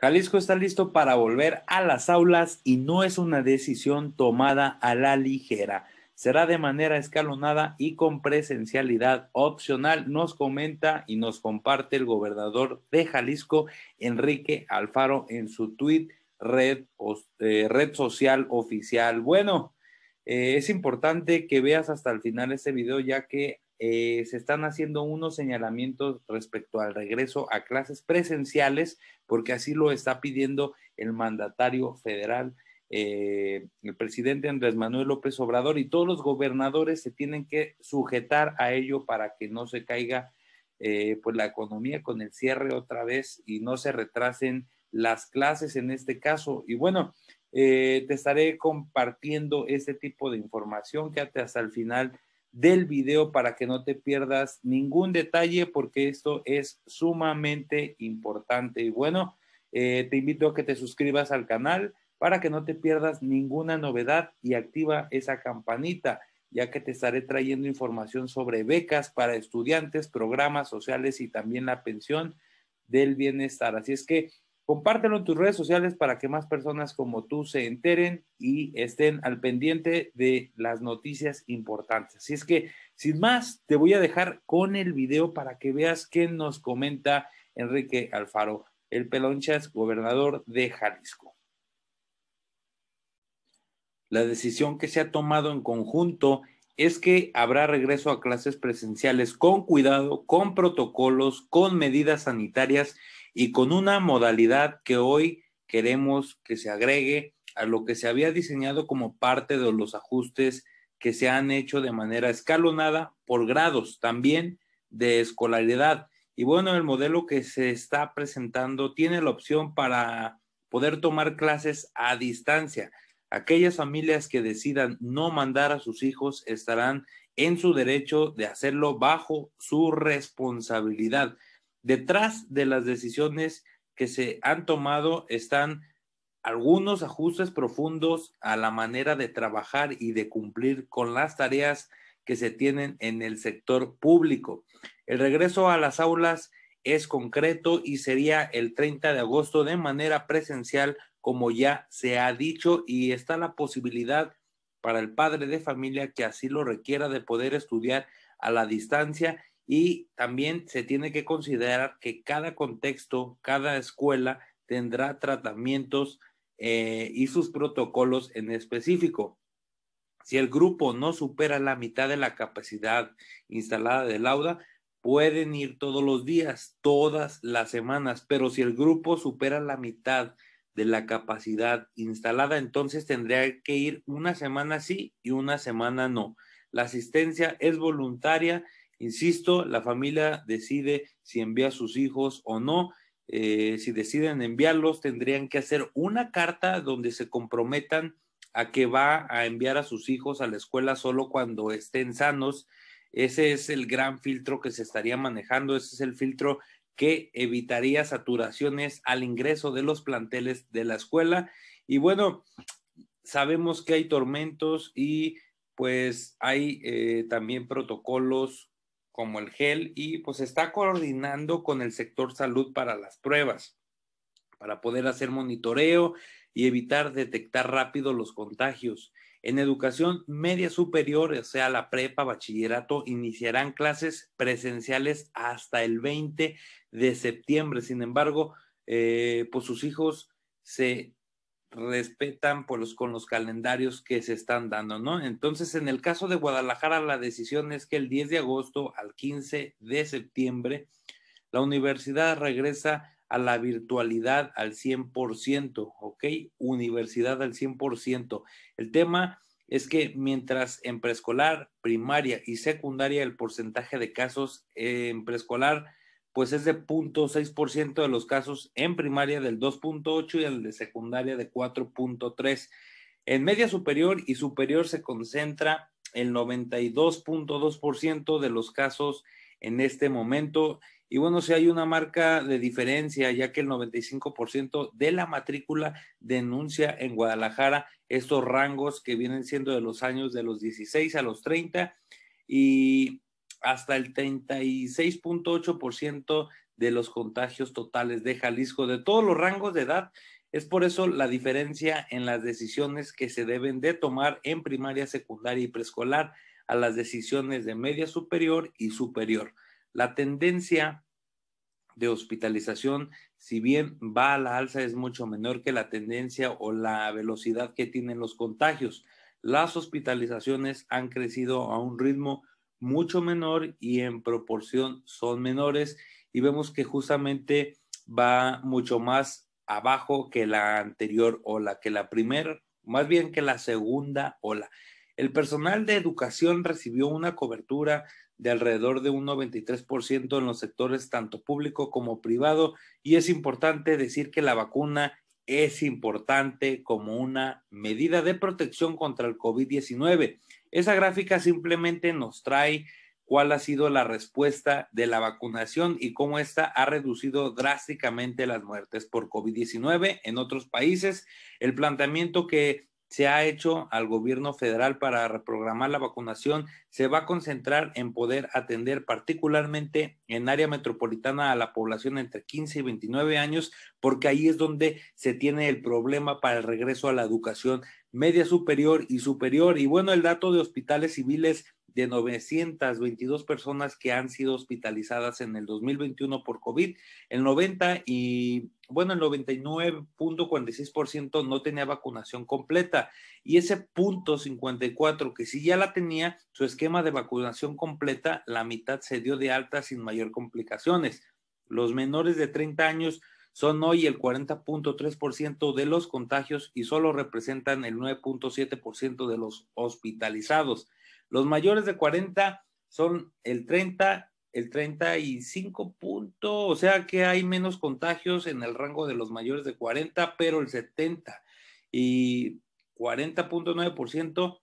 Jalisco está listo para volver a las aulas y no es una decisión tomada a la ligera. Será de manera escalonada y con presencialidad opcional, nos comenta y nos comparte el gobernador de Jalisco, Enrique Alfaro, en su tweet red, eh, red social oficial. Bueno, eh, es importante que veas hasta el final este video ya que eh, se están haciendo unos señalamientos respecto al regreso a clases presenciales, porque así lo está pidiendo el mandatario federal, eh, el presidente Andrés Manuel López Obrador, y todos los gobernadores se tienen que sujetar a ello para que no se caiga eh, pues la economía con el cierre otra vez y no se retrasen las clases en este caso. Y bueno, te estaré compartiendo este tipo de información quédate hasta el final del video para que no te pierdas ningún detalle porque esto es sumamente importante. Y bueno, eh, te invito a que te suscribas al canal para que no te pierdas ninguna novedad y activa esa campanita, ya que te estaré trayendo información sobre becas para estudiantes, programas sociales y también la pensión del bienestar. Así es que Compártelo en tus redes sociales para que más personas como tú se enteren y estén al pendiente de las noticias importantes. Así es que, sin más, te voy a dejar con el video para que veas qué nos comenta Enrique Alfaro, el Pelonchas, gobernador de Jalisco. La decisión que se ha tomado en conjunto es que habrá regreso a clases presenciales con cuidado, con protocolos, con medidas sanitarias y con una modalidad que hoy queremos que se agregue a lo que se había diseñado como parte de los ajustes que se han hecho de manera escalonada por grados también de escolaridad. Y bueno, el modelo que se está presentando tiene la opción para poder tomar clases a distancia. Aquellas familias que decidan no mandar a sus hijos estarán en su derecho de hacerlo bajo su responsabilidad. Detrás de las decisiones que se han tomado están algunos ajustes profundos a la manera de trabajar y de cumplir con las tareas que se tienen en el sector público. El regreso a las aulas es concreto y sería el 30 de agosto de manera presencial, como ya se ha dicho, y está la posibilidad para el padre de familia que así lo requiera de poder estudiar a la distancia y también se tiene que considerar que cada contexto, cada escuela tendrá tratamientos eh, y sus protocolos en específico. Si el grupo no supera la mitad de la capacidad instalada del aula, pueden ir todos los días, todas las semanas, pero si el grupo supera la mitad de la capacidad instalada, entonces tendría que ir una semana sí y una semana no. La asistencia es voluntaria Insisto, la familia decide si envía a sus hijos o no. Eh, si deciden enviarlos, tendrían que hacer una carta donde se comprometan a que va a enviar a sus hijos a la escuela solo cuando estén sanos. Ese es el gran filtro que se estaría manejando, ese es el filtro que evitaría saturaciones al ingreso de los planteles de la escuela. Y bueno, sabemos que hay tormentos y pues hay eh, también protocolos como el gel y pues está coordinando con el sector salud para las pruebas, para poder hacer monitoreo y evitar detectar rápido los contagios. En educación media superior, o sea, la prepa, bachillerato, iniciarán clases presenciales hasta el 20 de septiembre. Sin embargo, eh, pues sus hijos se respetan por pues, los, con los calendarios que se están dando, ¿no? Entonces, en el caso de Guadalajara, la decisión es que el 10 de agosto al 15 de septiembre, la universidad regresa a la virtualidad al 100%, ¿ok? Universidad al 100%. El tema es que mientras en preescolar, primaria y secundaria el porcentaje de casos en preescolar pues es de 0.6% de los casos en primaria del 2.8 y el de secundaria de 4.3. En media superior y superior se concentra el 92.2% de los casos en este momento. Y bueno, si hay una marca de diferencia, ya que el 95% de la matrícula denuncia en Guadalajara estos rangos que vienen siendo de los años de los 16 a los 30 y hasta el 36.8% de los contagios totales de Jalisco de todos los rangos de edad. Es por eso la diferencia en las decisiones que se deben de tomar en primaria, secundaria y preescolar a las decisiones de media superior y superior. La tendencia de hospitalización, si bien va a la alza, es mucho menor que la tendencia o la velocidad que tienen los contagios. Las hospitalizaciones han crecido a un ritmo mucho menor y en proporción son menores y vemos que justamente va mucho más abajo que la anterior ola, que la primera, más bien que la segunda ola. El personal de educación recibió una cobertura de alrededor de un 93% en los sectores tanto público como privado y es importante decir que la vacuna es importante como una medida de protección contra el COVID-19 esa gráfica simplemente nos trae cuál ha sido la respuesta de la vacunación y cómo esta ha reducido drásticamente las muertes por COVID-19 en otros países. El planteamiento que se ha hecho al gobierno federal para reprogramar la vacunación se va a concentrar en poder atender particularmente en área metropolitana a la población entre 15 y 29 años, porque ahí es donde se tiene el problema para el regreso a la educación media superior y superior. Y bueno, el dato de hospitales civiles de 922 personas que han sido hospitalizadas en el 2021 por COVID, el 90 y bueno, el 99.46% no tenía vacunación completa y ese punto 54 que si ya la tenía su esquema de vacunación completa, la mitad se dio de alta sin mayor complicaciones. Los menores de 30 años son hoy el 40.3% de los contagios y solo representan el 9.7% de los hospitalizados. Los mayores de 40 son el 30, el 35 punto, o sea que hay menos contagios en el rango de los mayores de 40, pero el 70 y 40.9%,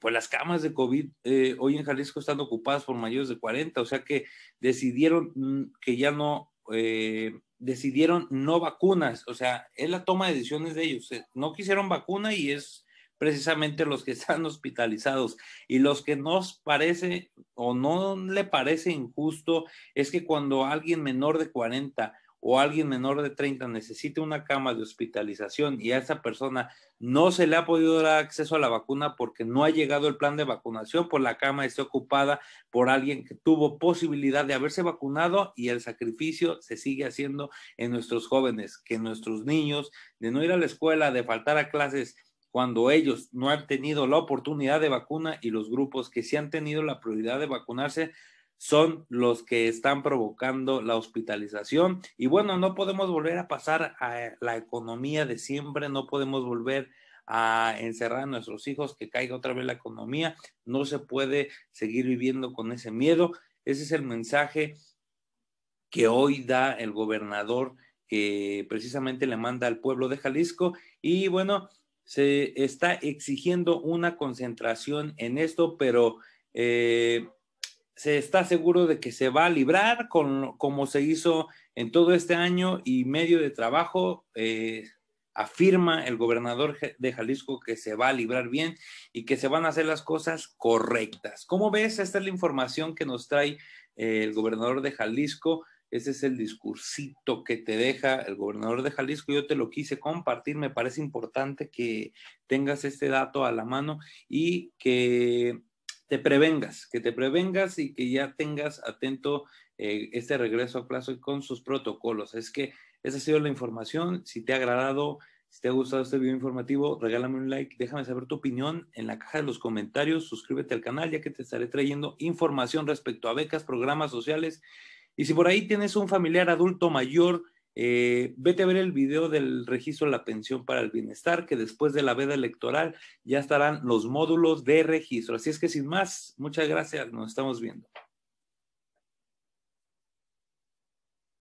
pues las camas de COVID eh, hoy en Jalisco están ocupadas por mayores de 40, o sea que decidieron mm, que ya no eh, decidieron no vacunas, o sea, es la toma de decisiones de ellos. Eh, no quisieron vacuna y es precisamente los que están hospitalizados. Y los que nos parece o no le parece injusto es que cuando alguien menor de 40 o alguien menor de 30 necesite una cama de hospitalización y a esa persona no se le ha podido dar acceso a la vacuna porque no ha llegado el plan de vacunación, por pues la cama está ocupada por alguien que tuvo posibilidad de haberse vacunado y el sacrificio se sigue haciendo en nuestros jóvenes, que nuestros niños, de no ir a la escuela, de faltar a clases, cuando ellos no han tenido la oportunidad de vacuna y los grupos que sí han tenido la prioridad de vacunarse, son los que están provocando la hospitalización. Y bueno, no podemos volver a pasar a la economía de siempre, no podemos volver a encerrar a nuestros hijos, que caiga otra vez la economía, no se puede seguir viviendo con ese miedo. Ese es el mensaje que hoy da el gobernador que precisamente le manda al pueblo de Jalisco y bueno, se está exigiendo una concentración en esto, pero eh, se está seguro de que se va a librar como se hizo en todo este año y medio de trabajo. Eh, afirma el gobernador de Jalisco que se va a librar bien y que se van a hacer las cosas correctas. ¿Cómo ves? Esta es la información que nos trae eh, el gobernador de Jalisco. Ese es el discursito que te deja el gobernador de Jalisco. Yo te lo quise compartir. Me parece importante que tengas este dato a la mano y que te prevengas, que te prevengas y que ya tengas atento eh, este regreso a plazo con sus protocolos. Es que esa ha sido la información. Si te ha agradado, si te ha gustado este video informativo, regálame un like, déjame saber tu opinión en la caja de los comentarios, suscríbete al canal ya que te estaré trayendo información respecto a becas, programas sociales. Y si por ahí tienes un familiar adulto mayor, eh, vete a ver el video del registro de la pensión para el bienestar, que después de la veda electoral ya estarán los módulos de registro. Así es que sin más, muchas gracias, nos estamos viendo.